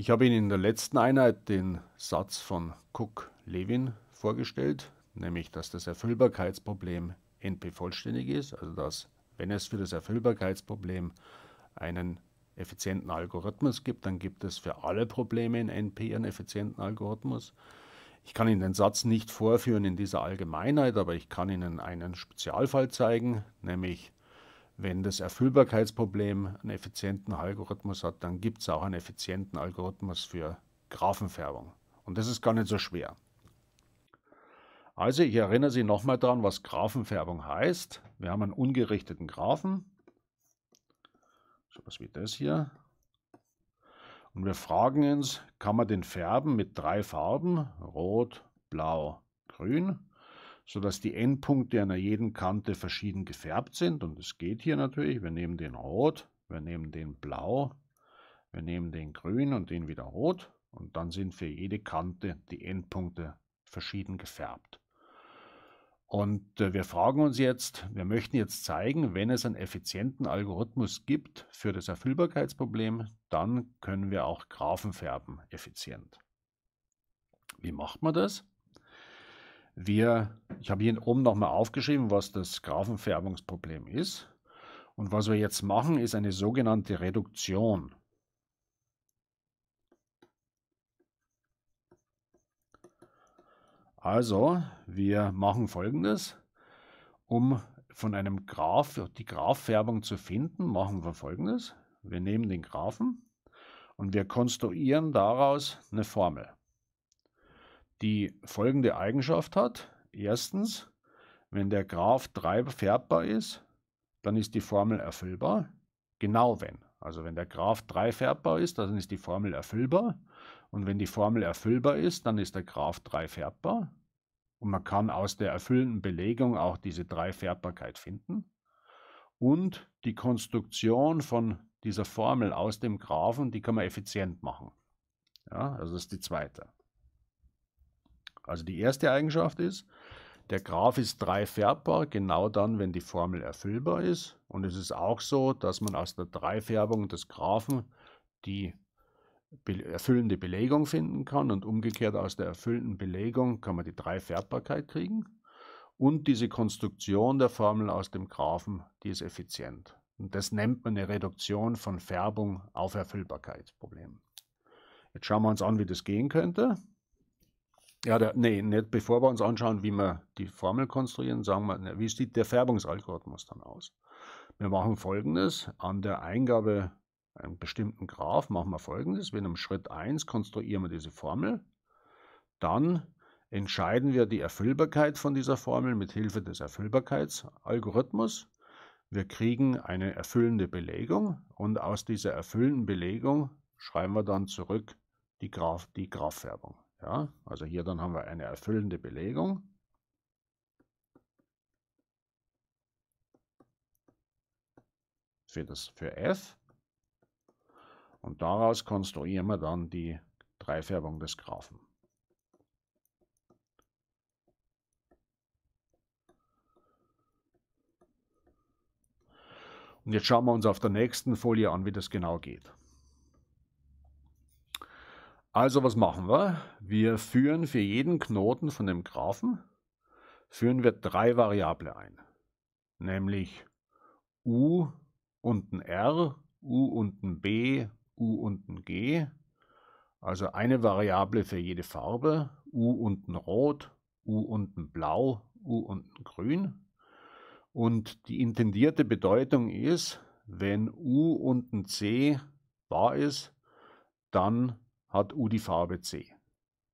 Ich habe Ihnen in der letzten Einheit den Satz von Cook-Levin vorgestellt, nämlich dass das Erfüllbarkeitsproblem NP-vollständig ist, also dass wenn es für das Erfüllbarkeitsproblem einen effizienten Algorithmus gibt, dann gibt es für alle Probleme in NP einen effizienten Algorithmus. Ich kann Ihnen den Satz nicht vorführen in dieser Allgemeinheit, aber ich kann Ihnen einen Spezialfall zeigen, nämlich wenn das Erfüllbarkeitsproblem einen effizienten Algorithmus hat, dann gibt es auch einen effizienten Algorithmus für Graphenfärbung. Und das ist gar nicht so schwer. Also ich erinnere Sie nochmal daran, was Graphenfärbung heißt. Wir haben einen ungerichteten Graphen, so was wie das hier. Und wir fragen uns, kann man den färben mit drei Farben, rot, blau, grün? sodass die Endpunkte an jeden Kante verschieden gefärbt sind. Und es geht hier natürlich, wir nehmen den Rot, wir nehmen den Blau, wir nehmen den Grün und den wieder Rot. Und dann sind für jede Kante die Endpunkte verschieden gefärbt. Und äh, wir fragen uns jetzt, wir möchten jetzt zeigen, wenn es einen effizienten Algorithmus gibt für das Erfüllbarkeitsproblem, dann können wir auch Graphen färben effizient. Wie macht man das? wir, ich habe hier oben nochmal aufgeschrieben, was das Graphenfärbungsproblem ist. Und was wir jetzt machen, ist eine sogenannte Reduktion. Also, wir machen folgendes. Um von einem Graph die Graphfärbung zu finden, machen wir folgendes. Wir nehmen den Graphen und wir konstruieren daraus eine Formel die folgende Eigenschaft hat. Erstens, wenn der Graph 3 färbbar ist, dann ist die Formel erfüllbar. Genau wenn. Also wenn der Graph 3 färbbar ist, dann ist die Formel erfüllbar. Und wenn die Formel erfüllbar ist, dann ist der Graph 3 färbbar. Und man kann aus der erfüllenden Belegung auch diese 3 Färbbarkeit finden. Und die Konstruktion von dieser Formel aus dem Graphen, die kann man effizient machen. Ja, also das ist die zweite. Also die erste Eigenschaft ist, der Graph ist dreifärbbar, genau dann, wenn die Formel erfüllbar ist. Und es ist auch so, dass man aus der Dreifärbung des Graphen die be erfüllende Belegung finden kann und umgekehrt aus der erfüllenden Belegung kann man die Dreifärbbarkeit kriegen. Und diese Konstruktion der Formel aus dem Graphen, die ist effizient. Und das nennt man eine Reduktion von Färbung auf Erfüllbarkeitsproblem. Jetzt schauen wir uns an, wie das gehen könnte. Ja, der, nee, nicht bevor wir uns anschauen, wie wir die Formel konstruieren, sagen wir, wie sieht der Färbungsalgorithmus dann aus? Wir machen folgendes, an der Eingabe einem bestimmten Graph machen wir folgendes, wir in Schritt 1 konstruieren wir diese Formel, dann entscheiden wir die Erfüllbarkeit von dieser Formel mit Hilfe des Erfüllbarkeitsalgorithmus. Wir kriegen eine erfüllende Belegung und aus dieser erfüllenden Belegung schreiben wir dann zurück die, Graph, die Graphfärbung. Ja, also hier dann haben wir eine erfüllende Belegung. Für das für f. Und daraus konstruieren wir dann die Dreifärbung des Graphen. Und jetzt schauen wir uns auf der nächsten Folie an, wie das genau geht. Also was machen wir? Wir führen für jeden Knoten von dem Graphen führen wir drei Variable ein, nämlich u und ein r, u und ein b, u und ein g, also eine Variable für jede Farbe, u und ein rot, u und ein blau, u und ein grün. Und die intendierte Bedeutung ist, wenn u und ein c wahr ist, dann hat U die Farbe C.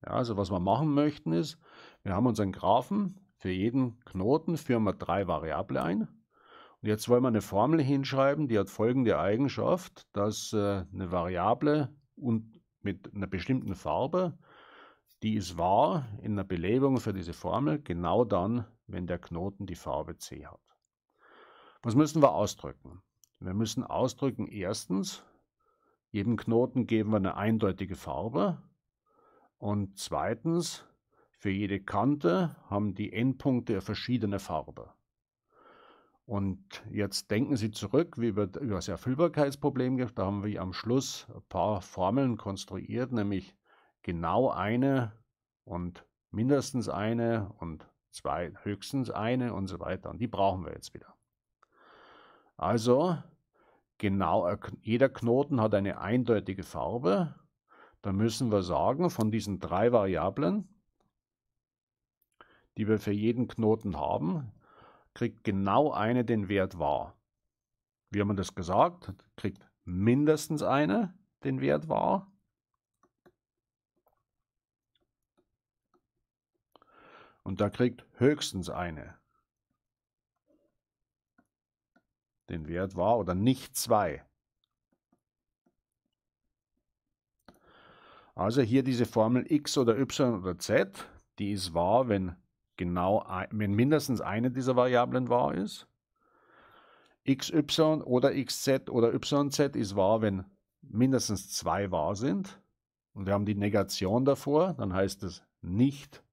Ja, also was wir machen möchten ist, wir haben unseren Graphen, für jeden Knoten führen wir drei Variable ein. Und jetzt wollen wir eine Formel hinschreiben, die hat folgende Eigenschaft, dass äh, eine Variable und mit einer bestimmten Farbe, die ist wahr in der Belebung für diese Formel, genau dann, wenn der Knoten die Farbe C hat. Was müssen wir ausdrücken? Wir müssen ausdrücken erstens, jedem Knoten geben wir eine eindeutige Farbe. Und zweitens, für jede Kante haben die Endpunkte verschiedene Farbe. Und jetzt denken Sie zurück, wie wir über das Erfüllbarkeitsproblem, da haben wir am Schluss ein paar Formeln konstruiert, nämlich genau eine und mindestens eine und zwei, höchstens eine und so weiter. Und die brauchen wir jetzt wieder. Also genau, jeder Knoten hat eine eindeutige Farbe. Da müssen wir sagen, von diesen drei Variablen, die wir für jeden Knoten haben, kriegt genau eine den Wert wahr. Wie haben wir das gesagt? Kriegt mindestens eine den Wert wahr. Und da kriegt höchstens eine den Wert war oder nicht 2. Also hier diese Formel x oder y oder z, die ist wahr, wenn, genau, wenn mindestens eine dieser Variablen wahr ist. xy oder xz oder yz ist wahr, wenn mindestens zwei wahr sind. Und wir haben die Negation davor, dann heißt es nicht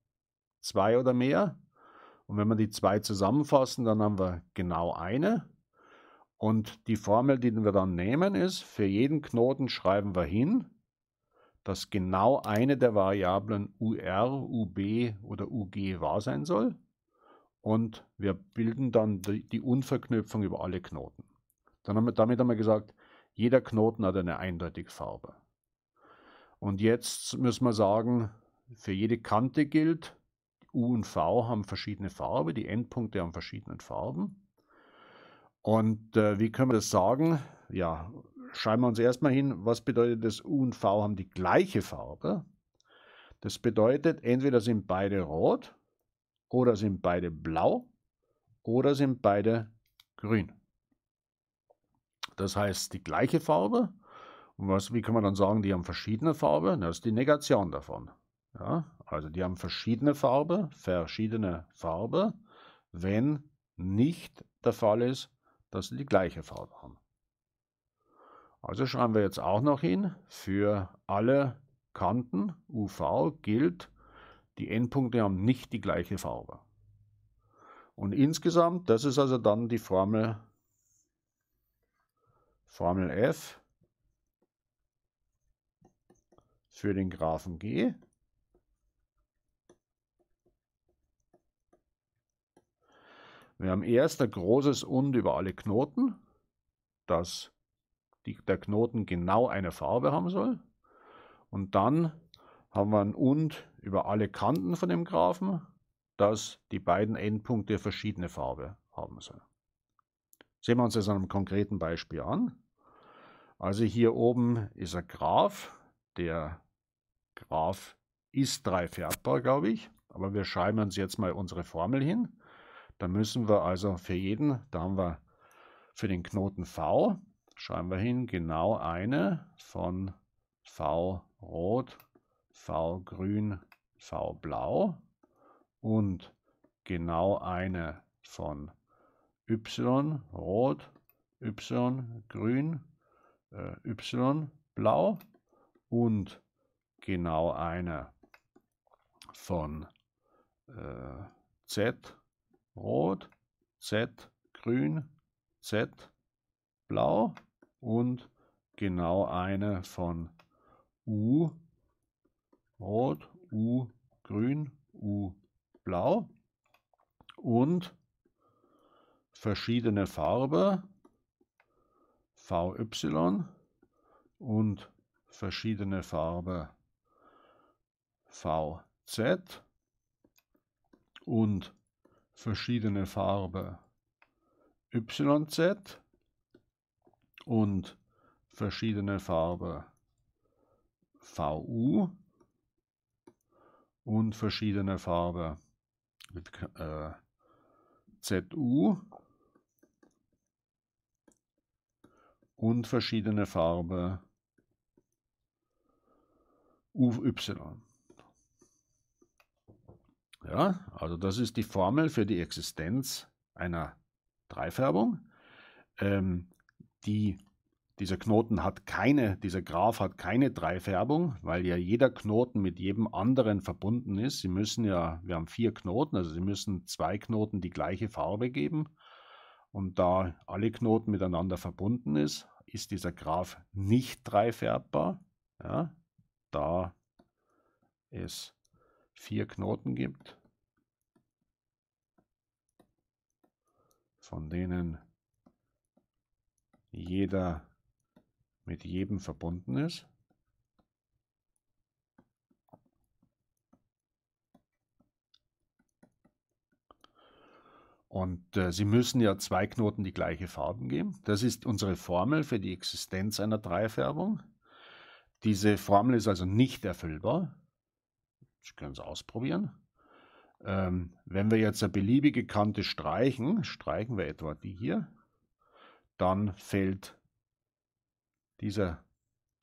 zwei oder mehr. Und wenn wir die zwei zusammenfassen, dann haben wir genau eine. Und die Formel, die wir dann nehmen, ist, für jeden Knoten schreiben wir hin, dass genau eine der Variablen UR, UB oder UG wahr sein soll. Und wir bilden dann die, Unverknüpfung über alle Knoten. Dann haben wir, damit haben wir gesagt, jeder Knoten hat eine eindeutige Farbe. Und jetzt müssen wir sagen, für jede Kante gilt, U und V haben verschiedene Farben, die Endpunkte haben verschiedene Farben. Und äh, wie können wir das sagen? Ja, schreiben wir uns erstmal hin, was bedeutet das U und V haben die gleiche Farbe. Das bedeutet, entweder sind beide rot oder sind beide blau oder sind beide grün. Das heißt, die gleiche Farbe. Und was, wie kann man dann sagen, die haben verschiedene Farbe? Das ist die Negation davon. Ja, also die haben verschiedene Farbe, verschiedene Farbe, wenn nicht der Fall ist, dass sie die gleiche Farbe haben. Also schreiben wir jetzt auch noch hin, für alle Kanten UV gilt, die Endpunkte haben nicht die gleiche Farbe. Und insgesamt, das ist also dann die Formel, Formel F für den Graphen G Wir haben erst ein großes Und über alle Knoten, dass die, der Knoten genau eine Farbe haben soll. Und dann haben wir ein Und über alle Kanten von dem Graphen, dass die beiden Endpunkte verschiedene Farbe haben sollen. Sehen wir uns das an einem konkreten Beispiel an. Also hier oben ist ein Graph. Der Graph ist dreifärbbar, glaube ich. Aber wir schreiben uns jetzt mal unsere Formel hin. Da müssen wir also für jeden, da haben wir für den Knoten V, schreiben wir hin, genau eine von V rot, V grün, V blau und genau eine von Y rot, Y grün, äh, Y blau und genau eine von äh, Z Rot, Z, Grün, Z, Blau und genau eine von U, Rot, U, Grün, U, Blau und verschiedene Farbe, VY und verschiedene Farbe, VZ und verschiedene Farbe YZ und verschiedene Farbe VU und verschiedene Farbe äh, ZU und verschiedene Farbe UY. Ja, also das ist die Formel für die Existenz einer Dreifärbung. Ähm, die, dieser Knoten hat keine, dieser Graph hat keine Dreifärbung, weil ja jeder Knoten mit jedem anderen verbunden ist. Sie müssen ja, wir haben vier Knoten, also sie müssen zwei Knoten die gleiche Farbe geben. Und da alle Knoten miteinander verbunden ist, ist dieser Graph nicht dreifärbbar. Ja, da es vier Knoten gibt, von denen jeder mit jedem verbunden ist. Und äh, Sie müssen ja zwei Knoten die gleiche Farben geben. Das ist unsere Formel für die Existenz einer Dreifärbung. Diese Formel ist also nicht erfüllbar. Sie können es ausprobieren. Ähm, wenn wir jetzt eine beliebige Kante streichen, streichen wir etwa die hier, dann fällt dieser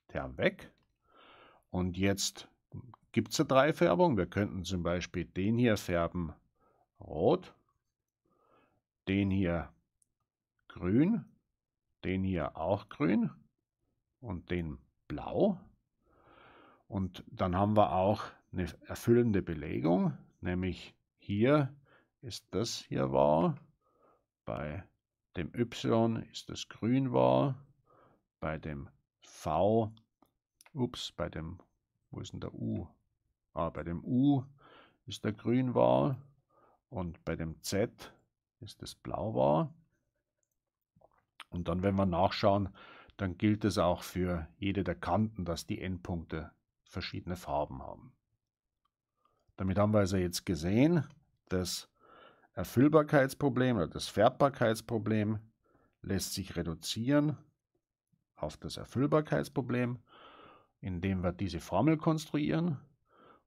Term weg. Und jetzt gibt es eine Dreifärbung. Wir könnten zum Beispiel den hier färben rot, den hier grün, den hier auch grün und den blau. Und dann haben wir auch eine erfüllende Belegung, nämlich hier ist das hier wahr, bei dem y ist das grün wahr, bei dem v, ups, bei dem, wo ist denn der u? Ah, bei dem u ist der grün wahr und bei dem z ist das blau wahr. Und dann, wenn wir nachschauen, dann gilt es auch für jede der Kanten, dass die Endpunkte verschiedene Farben haben. Damit haben wir also jetzt gesehen, das Erfüllbarkeitsproblem oder das Färbbarkeitsproblem lässt sich reduzieren auf das Erfüllbarkeitsproblem, indem wir diese Formel konstruieren.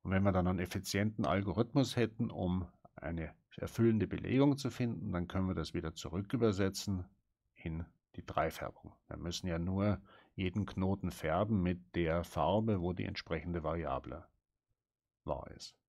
Und wenn wir dann einen effizienten Algorithmus hätten, um eine erfüllende Belegung zu finden, dann können wir das wieder zurückübersetzen in die Dreifärbung. Wir müssen ja nur jeden Knoten färben mit der Farbe, wo die entsprechende Variable wahr ist.